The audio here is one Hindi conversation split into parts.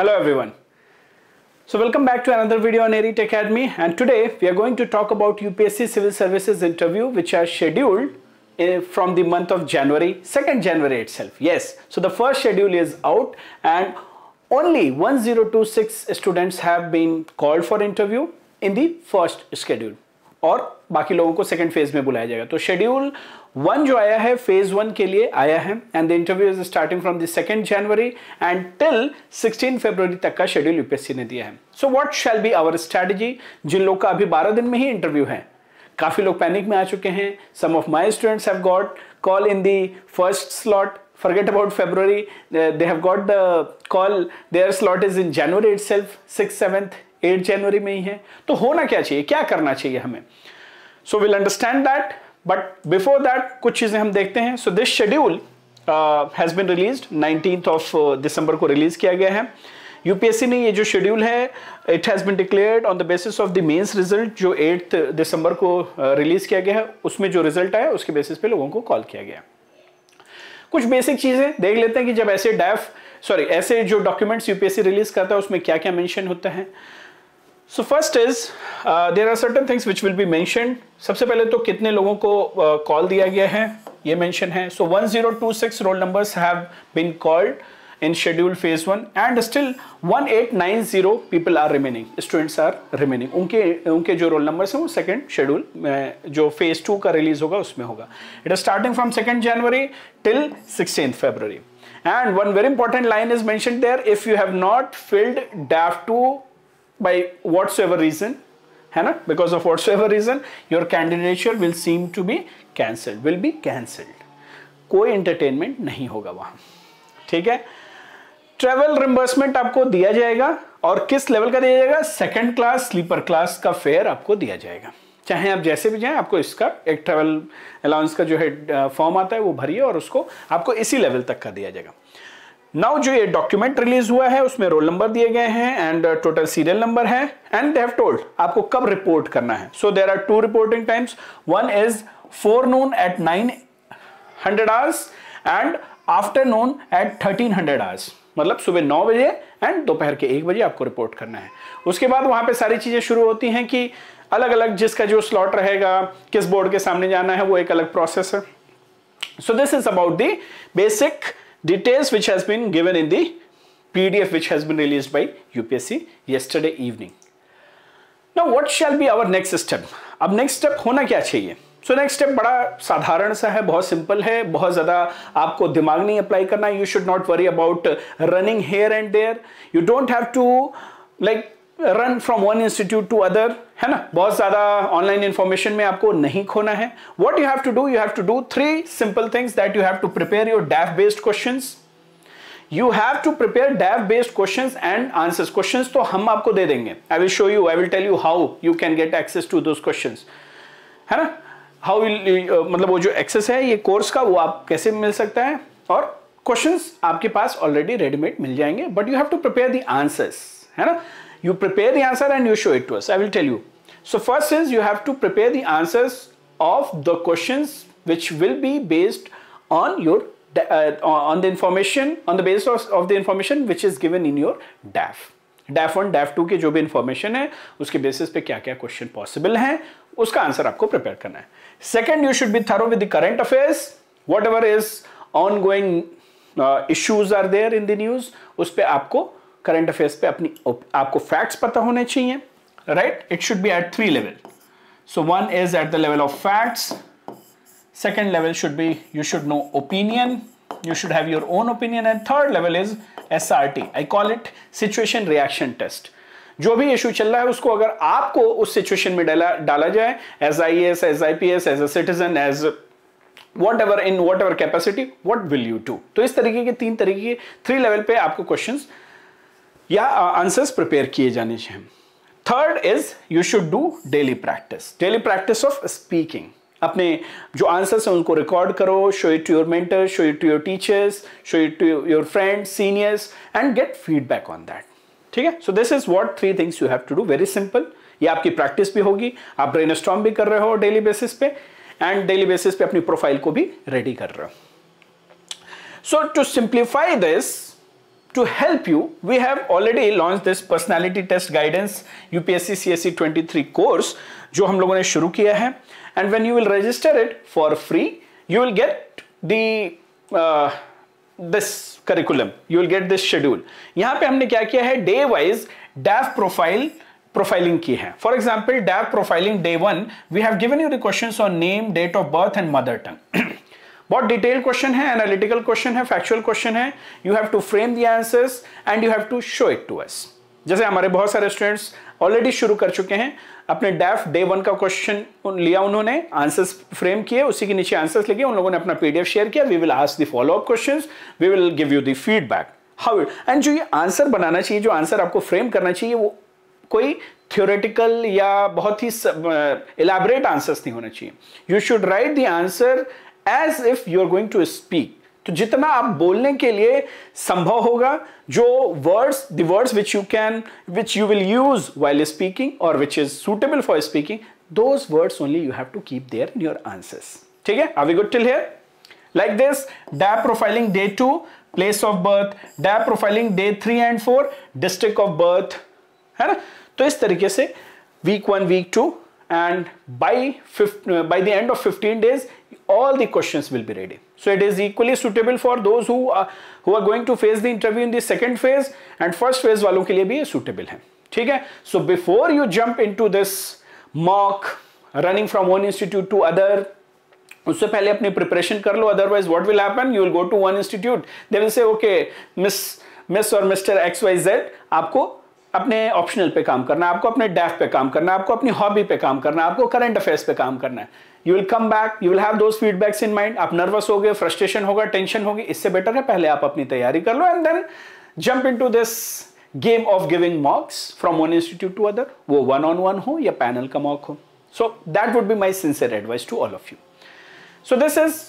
Hello everyone. So welcome back to another video on ERIT Academy and today we are going to talk about UPSC Civil Services interview which are scheduled eh, from the month of January, 2nd January itself. Yes, so the first schedule is out and only 1026 students have been called for interview in the first schedule. और बाकी लोगों को सेकेंड फेज में बुलाया जाएगा तो शेड्यूल वन जो आया है फेज वन के लिए आया है and the interview is starting from the second January and till 16 February तक का शेड्यूल यूपीएससी ने दिया है so what shall be our strategy जिन लोग का अभी 12 दिन में ही इंटरव्यू है काफ़ी लोग पैनिक में आ चुके हैं some of my students have got call in the first slot forget about February. They have got the call their slot is in January itself six seventh eight January में ही है तो होना क्या चाहिए क्या करना चाहिए हमें so will understand that but before that कुछ चीज़ें हम देखते हैं so this schedule has been release nineteen of December को रिलीज़ किया गया है यूपीएससी ने ये जो शेड्यूल है it has been declared on the basis of the mains result जो एट्थ दिसंबर को रिलीज़ uh, किया गया है उसमें जो रिजल्ट आया उसके बेसिस पे लोगों को कॉल किया गया कुछ बेसिक चीज़ें देख लेते हैं कि जब ऐसे डैफ सॉरी ऐसे जो डॉक्यूमेंट्स यूपीएससी रिलीज़ करता है उसमें क्या क्या मैंशन होता है so first is there are certain things which will be mention सबसे पहले तो कितने लोगों को कॉल uh, दिया गया है ये मैंशन है so one zero two six roll numbers have been called one and still one eight nine zero people are remaining students are remaining उनके उनके जो रोल नंबर हैं वो सेकंड शेड्यूल में जो फेज टू का रिलीज होगा उसमें होगा it is starting from second January till sixteen February and one very important line is mention there if you have not filled DAF two by whatsoever reason hai na because of whatsoever reason your candidature will seem to be cancelled will be cancelled koi entertainment nahi hoga wahan theek hai travel reimbursement आपको दिया जाएगा और किस लेवल का दिया जाएगा सेकंड क्लास स्लीपर क्लास का फेयर आपको दिया जाएगा चाहे आप जैसे भी जाएं आपको इसका एक ट्रेवल अलाउंस का जो है फॉर्म आता है वो भरिए और उसको आपको इसी लेवल तक का दिया जाएगा नाउ जो ये डॉक्यूमेंट रिलीज हुआ है उसमें रोल नंबर दिए गए हैं एंड टोटल सीरियल नंबर है एंड दे हैव टोल्ड आपको कब रिपोर्ट करना है so there are two reporting times one is forenoon at nine hundred hours and noon at thirteen hundred hours मतलब सुबह नौ बजे एंड दोपहर के एक बजे आपको रिपोर्ट करना है उसके बाद वहां पे सारी चीज़ें शुरू होती हैं कि अलग अलग जिसका जो स्लॉट रहेगा किस बोर्ड के सामने जाना है वो एक अलग प्रोसेस है so this is about the basic details which has been given in the PDF which has been released by UPSC yesterday evening. Now what shall be our next step? अब next step होना क्या चाहिए So next step बड़ा साधारण सा है बहुत simple है बहुत ज़्यादा आपको दिमाग नहीं apply करना You should not worry about running here and there. You don't have to like run from one institute to other है ना बहुत ज़्यादा ऑनलाइन इन्फॉर्मेशन में आपको नहीं खोना है what you have to do you have to do three simple things that you have to prepare your DAF based question you have to prepare DAF based question and answers question तो हम आपको दे देंगे I will show you I will tell you how you can get access to those question है ना हाउ uh, मतलब वो जो एक्सेस है ये कोर्स का वो आप कैसे मिल सकता है और क्वेश्चंस आपके पास ऑलरेडी रेडीमेड मिल जाएंगे but you have to prepare the answers है ना You prepare the answer and you show it to us. I will tell you. So first is you have to prepare the answers of the questions which will be based on your uh, on the information on the basis of, of, the information which is given in your DAF. DAF one DAF two की जो भी information है उसके basis पे क्या क्या question possible हैं उसका answer आपको prepare करना है Second you should be thorough with the current affairs. Whatever is ongoing ongoing issues are there in the आपको करंट अफेयर्स पे अपनी आपको फैक्ट्स पता होने चाहिए right it should be at three level so one is at the level of facts second level should be you should know opinion you should have your own opinion and third level is S R T I call it situation reaction test जो भी इशू चल रहा है उसको अगर आपको उस सिचुएशन में डाला डाला जाए as I S as I P S as a citizen as whatever in whatever capacity what will you do तो इस तरीके के तीन तरीके थ्री लेवल पे आपको क्वेश्चन या आंसर्स प्रिपेयर किए जाने चाहिए third is you should do daily practice daily practice of speaking अपने जो आंसर्स हैं उनको रिकॉर्ड करो show it to your mentor show it to your teachers show it to your friends seniors and get feedback on that ठीक है so this is what three things you have to do very simple ये आपकी प्रैक्टिस भी होगी आप ब्रेन स्ट्रॉम भी कर रहे हो डेली बेसिस पे एंड डेली बेसिस पे अपनी प्रोफाइल को भी रेडी कर रहे हो so to simplify this To help you, we have already launched this personality test guidance UPSC CSE 23 course जो हम लोगों ने शुरू किया है and when you will register it for free you will get the this curriculum you will get this schedule यहाँ पे हमने क्या किया है day wise DAF profile profiling की है for example DAF profiling day one we have given you the question on name date of birth and mother tongue बहुत डिटेल क्वेश्चन है एनालिटिकल क्वेश्चन है फैक्चुअल क्वेश्चन है you have to frame the answers and you have to show it to us जैसे हमारे बहुत सारे स्टूडेंट्स ऑलरेडी शुरू कर चुके हैं अपने डेफ डे वन का क्वेश्चन लिया उन्होंने आंसर्स फ्रेम किए उसी के नीचे आंसर्स लिखे उन लोगों ने अपना पीडीएफ शेयर किया we will ask the follow up question we will give you the feedback how and जो ये आंसर बनाना चाहिए जो आंसर आपको फ्रेम करना चाहिए वो कोई थ्योरेटिकल या बहुत ही इलेबरेट आंसर्स नहीं होना चाहिए you should write the answer as if you are going to speak तो जितना आप बोलने के लिए संभव होगा जो words the words which you can which you will use while speaking और which is suitable for speaking those words only you have to keep there in your answers ठीक है are we good till here like this DAP profiling day two place of birth DAP profiling day three and four district of birth है ना तो इस तरीके से week one week two and by, fifth, by the end of 15 days all the questions will be ready. So it is equally suitable for those who are, who are going to face the interview in the second phase and first phase walon ke liye bhi suitable hai theek hai so before you jump into this mock running from one institute to other उससे पहले अपनी प्रिपरेशन कर लो otherwise what will happen you will go to one institute they will say okay miss miss और मिस्टर एक्स वाई जेड आपको अपने ऑप्शनल पे काम करना है आपको अपने डेफ पे काम करना है आपको अपनी हॉबी पे काम करना है आपको करंट अफेयर्स पे काम करना है you will come back you will have those feedbacks in mind आप नर्वस हो गए फ्रस्ट्रेशन होगा टेंशन होगी इससे बेटर है पहले आप अपनी तैयारी कर लो and then jump in this game of giving mocks from one institute to other वो वन ऑन वन हो या पैनल का मॉक हो so that would be my sincere advice to all of you so this is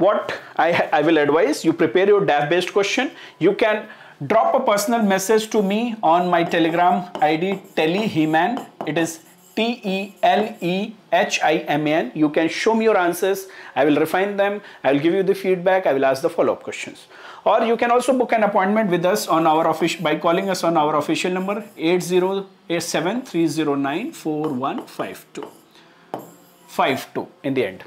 what I I will advise you prepare your DAF based question you can drop a personal message to me on my telegram id telehiman. it is t-e-l-e-h-i-m-a-n you can show me your answers i will refine them i will give you the feedback i will ask the follow-up questions or you can also book an appointment with us on our office by calling us on our official number 8087 309 4152 52 in the end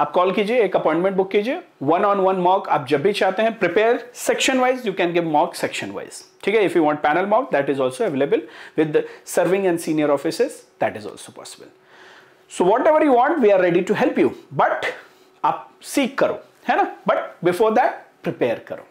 आप कॉल कीजिए एक अपॉइंटमेंट बुक कीजिए वन ऑन वन मॉक आप जब भी चाहते हैं prepare section wise you can give mock section wise ठीक है if you want panel mock that is also available with serving and senior office that is also possible so whatever you want we are ready to help you but आप सीख करो है ना बट बिफोर दैट प्रिपेयर करो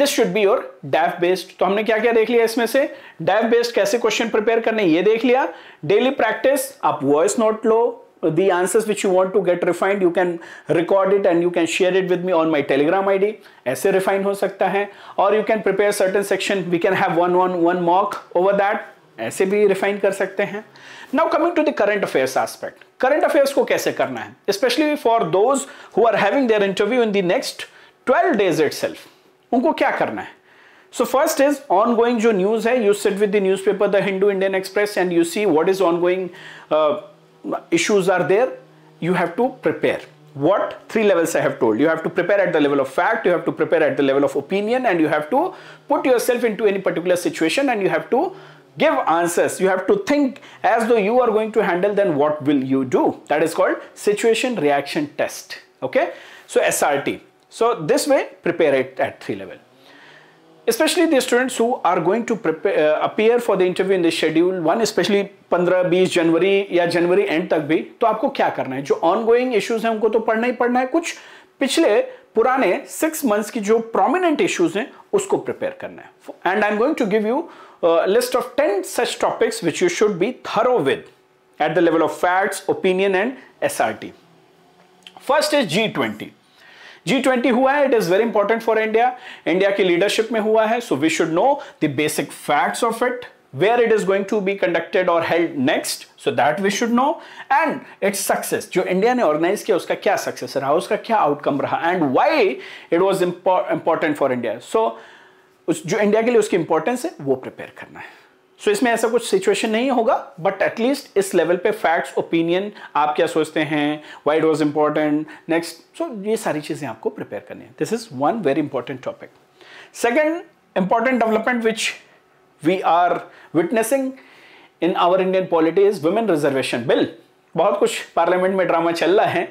this should be your DAF based तो हमने क्या क्या देख लिया इसमें से डैफ बेस्ड कैसे क्वेश्चन प्रिपेयर करने ये देख लिया डेली प्रैक्टिस आप वॉइस नोट लो the answers which you want to get refined you can record it and you can share it with me on my telegram id ऐसे refine हो सकता है or you can prepare certain section we can have one one one mock over that ऐसे भी रिफाइन कर सकते हैं now coming to the current affairs aspect current affairs को कैसे करना है specially for those who are having there interview in the next 12 days itself उनको क्या करना है so first is ongoing जो न्यूज है you sit with the newspaper the Hindu Indian Express and you see what is ongoing issues are there, you have to prepare. What three levels I have told. You have to prepare at the level of fact, you have to prepare at the level of opinion and you have to put yourself into any particular situation and you have to give answers. You have to think as though you are going to handle then what will you do. That is called situation reaction test. Okay. So SRT. So this way prepare it at three level. especially the students who are going to prepare, uh, appear for the interview in the schedule one especially 15 20 जनवरी या जनवरी एंड तक भी तो आपको क्या करना है जो ऑनगोइंग इश्यूज हैं उनको तो पढ़ना ही पढ़ना है कुछ पिछले पुराने सिक्स मंथ्स की जो प्रोमिनेंट इश्यूज हैं उसको प्रिपेयर करना है and I am going to give you list of ten such topics which you should be thorough with at the level of facts opinion and S R T first is G twenty G twenty हुआ है it is very important for India India की लीडरशिप में हुआ है so we should know the basic facts of it where it is going to be conducted और held next so that we should know and its success जो इंडिया ने ऑर्गेनाइज किया उसका क्या सक्सेस रहा उसका क्या आउटकम रहा and why it was important for India so जो इंडिया के लिए उसकी इंपॉर्टेंस है वो प्रिपेयर करना है सो so, इसमें ऐसा कुछ सिचुएशन नहीं होगा बट एटलीस्ट इस लेवल पे फैक्ट्स ओपिनियन आप क्या सोचते हैं why it was important next so ये सारी चीज़ें आपको प्रिपेयर करनी है this is one very important topic second important development which we are witnessing in our Indian polity is women reservation bill बहुत कुछ पार्लियामेंट में ड्रामा चल रहा है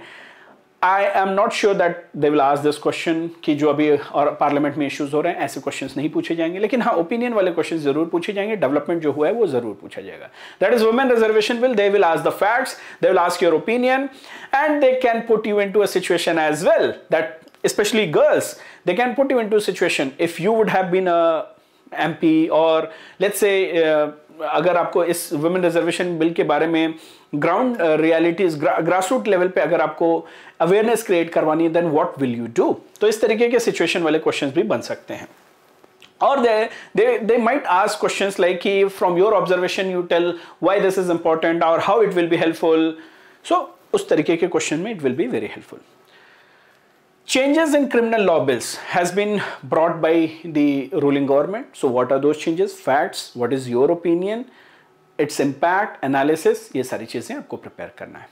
I am not sure that they will ask this question कि जो अभी और पार्लियामेंट में इश्यूज हो रहे हैं ऐसे क्वेश्चन नहीं पूछे जाएंगे लेकिन हाँ ओपिनियन वाले क्वेश्चन जरूर पूछे जाएंगे डेवलपमेंट जो हुआ है वो जरूर पूछा जाएगा that is women reservation will they will ask the facts they will ask your opinion and they can put you into situation as well that specially girls they can put you into situation if you would have been a mp or let's say uh, अगर आपको इस वुमेन रिजर्वेशन बिल के बारे में ground realities grass root level पे अगर आपको अवेयरनेस क्रिएट करवानी है then what will you do तो इस तरीके के सिचुएशन वाले क्वेश्चंस भी बन सकते हैं they they they might ask questions like कि from your observation you tell why this is important और how it will be helpful so उस तरीके के क्वेश्चन में it will be very helpful Changes in criminal law bills has been brought by the ruling government. So what are those changes? Facts, what is your opinion, its impact analysis ये सारी चीज़ें आपको प्रिपेयर करना है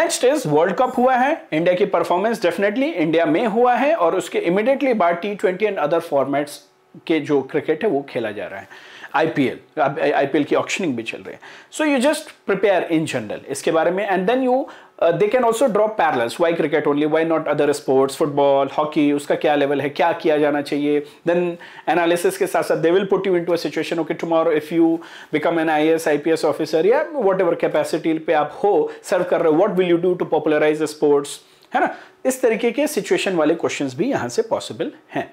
नेक्स्ट इज वर्ल्ड कप हुआ है इंडिया की परफॉर्मेंस डेफिनेटली इंडिया में हुआ है और उसके इमिडिएटली बाद T twenty and other formats के जो क्रिकेट है वो खेला जा रहा है आईपीएल आईपीएल की ऑक्शनिंग भी चल रही है so you just prepare in general इसके बारे में and then you they can also drop parallels why cricket only why not other sports football hockey उसका क्या लेवल है क्या किया जाना चाहिए देन एनालिसिस के साथ साथ they will put you into a situation okay tomorrow if you become an I S I P S officer या वॉट एवर कैपेसिटी पे आप हो सर्व कर रहे हो what will you do to popularize sports है ना इस तरीके के सिचुएशन वाले क्वेश्चन भी यहाँ से पॉसिबल हैं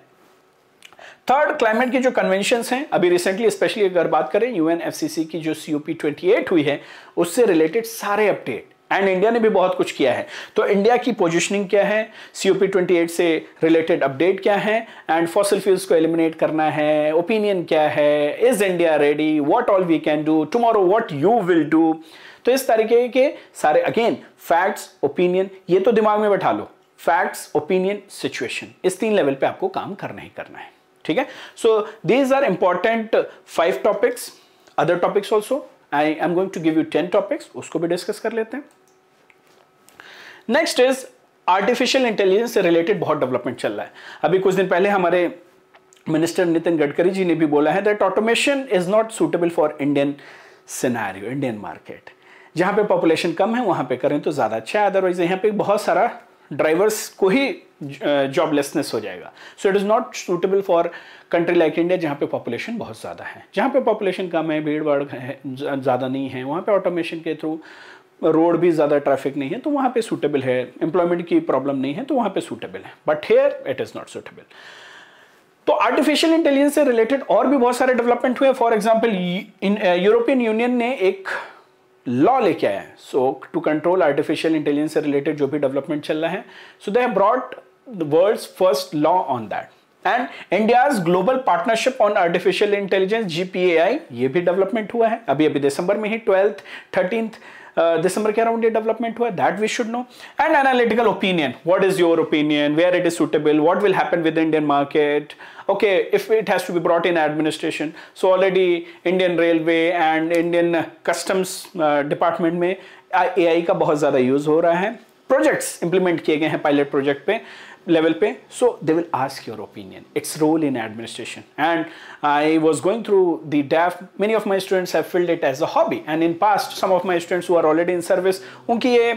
थर्ड क्लाइमेट के जो कन्वेंशन हैं अभी रिसेंटली स्पेशली अगर बात करें U N F C C की जो C O P twenty eight हुई है उससे रिलेटेड सारे अपडेट एंड इंडिया ने भी बहुत कुछ किया है तो इंडिया की पोजिशनिंग क्या है ट्वेंटी एट से रिलेटेड अपडेट क्या है एंड फॉसिल फ्यूल्स को एलिमिनेट करना है ओपिनियन क्या है is India ready what all we can do tomorrow what you will do तो इस तरीके के सारे अगेन फैक्ट्स ओपिनियन ये तो दिमाग में बैठा लो फैक्ट्स ओपिनियन सिचुएशन इस तीन लेवल पे आपको काम करना ही करना है ठीक है so these are important five topics other topics also I am going to give you ten topics उसको भी डिस्कस कर लेते हैं नेक्स्ट इज आर्टिफिशियल इंटेलिजेंस से रिलेटेड बहुत डेवलपमेंट चल रहा है अभी कुछ दिन पहले हमारे मिनिस्टर नितिन गडकरी जी ने भी बोला है that automation is not suitable for Indian scenario Indian market जहाँ पे पॉपुलेशन कम है वहाँ पे करें तो ज़्यादा अच्छा है अदरवाइज यहाँ पे बहुत सारा ड्राइवर्स को ही जॉबलेसनेस हो जाएगा so it is not suitable for country like India जहाँ पे पॉपुलेशन बहुत ज़्यादा है जहाँ पे पॉपुलेशन कम है भीड़ भाड़ है ज़्यादा नहीं है वहाँ पे ऑटोमेशन के थ्रू रोड भी ज़्यादा ट्रैफिक नहीं है तो वहाँ पे सूटेबल है एम्प्लॉयमेंट की प्रॉब्लम नहीं है तो वहाँ पे सूटेबल है but here it is not suitable तो आर्टिफिशियल इंटेलिजेंस से रिलेटेड और भी बहुत सारे डेवलपमेंट हुए फॉर एग्जाम्पल यूरोपियन यूनियन ने एक लॉ लेके आए so to control artificial intelligence से रिलेटेड जो भी डेवलपमेंट चल रहा है so they have brought the world first law on that and India global partnership on artificial intelligence जी ये भी डेवलपमेंट हुआ है अभी अभी दिसंबर में ही ट्वेल्थ थर्टींथ दिसंबर uh, के अराउंड ये डेवलपमेंट हुआ that we should know and analytical opinion what is your opinion where it is suitable what will happen with Indian market okay if it has to be brought in administration so already Indian railway and Indian customs department में आई uh, का बहुत ज़्यादा यूज़ हो रहा है प्रोजेक्ट्स इंप्लीमेंट किए गए हैं पायलट प्रोजेक्ट पे लेवल पे so they will ask your opinion its role in administration and I was going through the DAF many of my students have filled it as a hobby and in past some of my students are already in service उनकी ये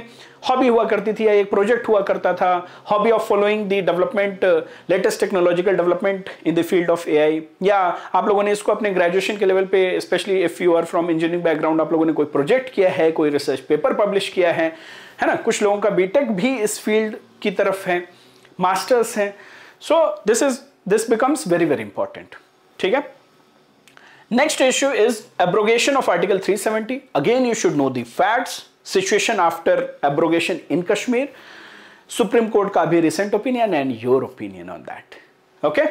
हॉबी हुआ करती थी या एक प्रोजेक्ट हुआ करता था hobby of following the development latest technological development in the field of A या आप लोगों ने इसको अपने ग्रेजुएशन के लेवल पे specially if you are from engineering background आप लोगों ने कोई प्रोजेक्ट किया है कोई रिसर्च पेपर पब्लिश किया है है ना कुछ लोगों का बीटेक भी इस फील्ड की तरफ है मास्टर्स हैं so this is this becomes very very important ठीक है next issue is abrogation of article 370 again you should know the facts situation after abrogation in Kashmir supreme court का भी recent opinion and your opinion on that okay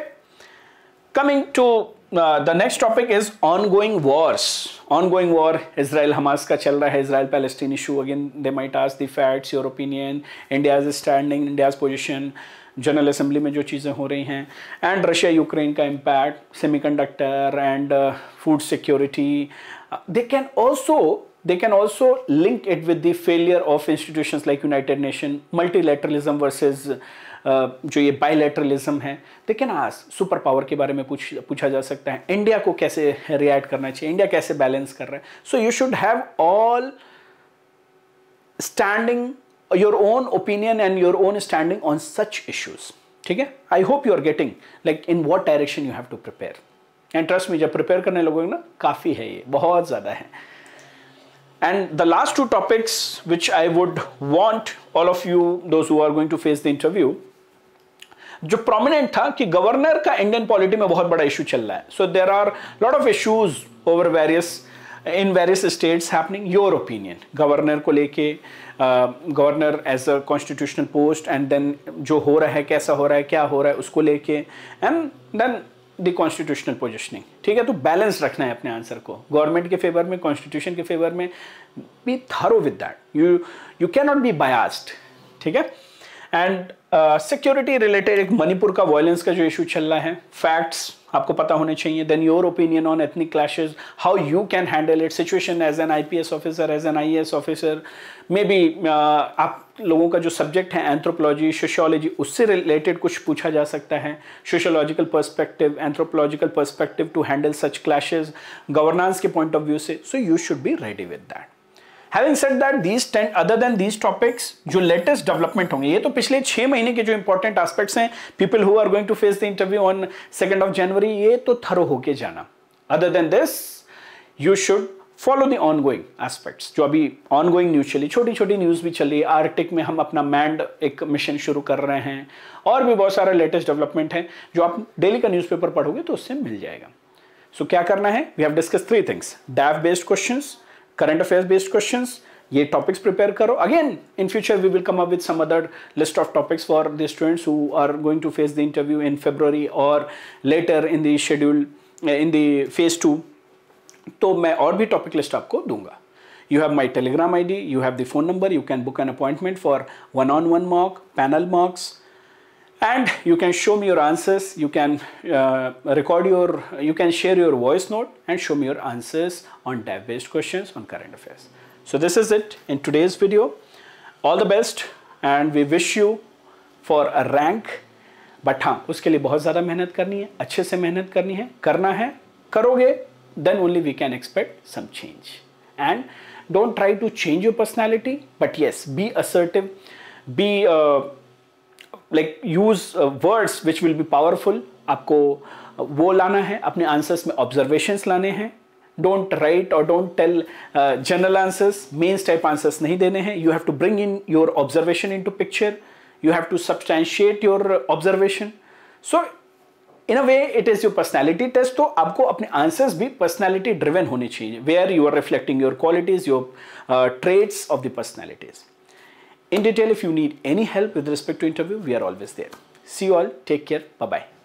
Coming to uh, the next topic is ongoing wars. Ongoing war, Israel-Hamas ka chal raha hai, Israel-Palestine issue. Again, they might ask the facts, your opinion, India's standing, India's position. General assembly में जो चीज़ें हो रही हैं एंड रशिया यूक्रेन का impact semiconductor and food security They can also they can also link it with the failure of institutions like united nation multilateralism versus जो ये बायलैटरलिज्म है देखिए ना आज सुपर पावर के बारे में पूछ पूछा जा सकता है इंडिया को कैसे रिएक्ट करना चाहिए इंडिया कैसे बैलेंस कर रहा है so you should have all standing your own opinion and your own standing on such issues ठीक है I hope you are getting like in what direction you have to prepare and trust में जब प्रिपेयर करने लगोगे ना काफ़ी है ये बहुत ज़्यादा है and the last two topics which I would want all of you those who are going to face the interview जो प्रोमिनेंट था कि गवर्नर का इंडियन पॉलिटी में बहुत बड़ा इशू चल रहा है so there are lot of issues over various in various states happening your opinion governor को लेके governor as a constitutional post and then जो हो रहा है कैसा हो रहा है क्या हो रहा है उसको लेके and then the constitutional positioning ठीक है तो बैलेंस रखना है अपने आंसर को गवर्नमेंट के फेवर में कॉन्स्टिट्यूशन के फेवर में be thorough with that you you can not be biased ठीक है एंड सिक्योरिटी uh, रिलेटेड एक मणिपुर का वायलेंस का जो इशू चल रहा है फैक्ट्स आपको पता होने चाहिए then your opinion on ethnic clashes how you can handle it situation as an S officer as an S officer may be आप लोगों का जो सब्जेक्ट है एंथ्रोपोलॉजी सोशोलॉजी उससे रिलेटेड कुछ पूछा जा सकता है sociological perspective anthropological perspective to handle such clashes governance के पॉइंट ऑफ व्यू से so you should be ready with that having said that these ten other than these topics जो लेटेस्ट डेवलपमेंट होंगे ये तो पिछले छह महीने के जो इंपॉर्टेंट एस्पेक्ट्स हैं people who are going to face the interview on second of January ये तो थरो होके जाना other than this you should follow the going aspects जो अभी ऑन गोइंग न्यूज चली छोटी छोटी न्यूज भी चली आर्टिक में हम अपना मैंड एक मिशन शुरू कर रहे हैं और भी बहुत सारे लेटेस्ट डेवलपमेंट हैं जो आप डेली का न्यूज़पेपर पढ़ोगे तो उससे मिल जाएगा सो so, क्या करना है we have discuss three things DAF based questions current affairs based question ये टॉपिक्स प्रिपेयर करो again in future we will come up with some other list of topics for the students who are going to face the interview in February और later in the schedule in the phase two तो मैं और भी टॉपिक लिस्ट आपको दूंगा you have my Telegram ID you have the phone number you can book an appointment for one on one mock panel marks and you can show me your answers you can uh, record your you can share your voice note and show me your answers on tab based questions on current affairs so this is it in today's video all the best and we wish you for a rank but हाँ उसके लिए बहुत ज़्यादा मेहनत करनी है अच्छे से मेहनत करनी है करना है करोगे then only we can expect some change and don't try to change your personality but yes be assertive be like use words which will be powerful आपको uh, वो लाना है अपने आंसर्स में ऑब्जर्वेशंस लाने हैं डोंट राइट और don't tell general answers mains type answers नहीं देने हैं you have to bring in your observation into picture you have to substantiate your observation so in a way it is your personality test तो आपको अपने आंसर्स भी पर्सनैलिटी ड्रिवेन होने चाहिए are you are reflecting your qualities your traits of the personalities In detail, if you need any help with respect to interview, we are always there. See you all. Take care. Bye-bye.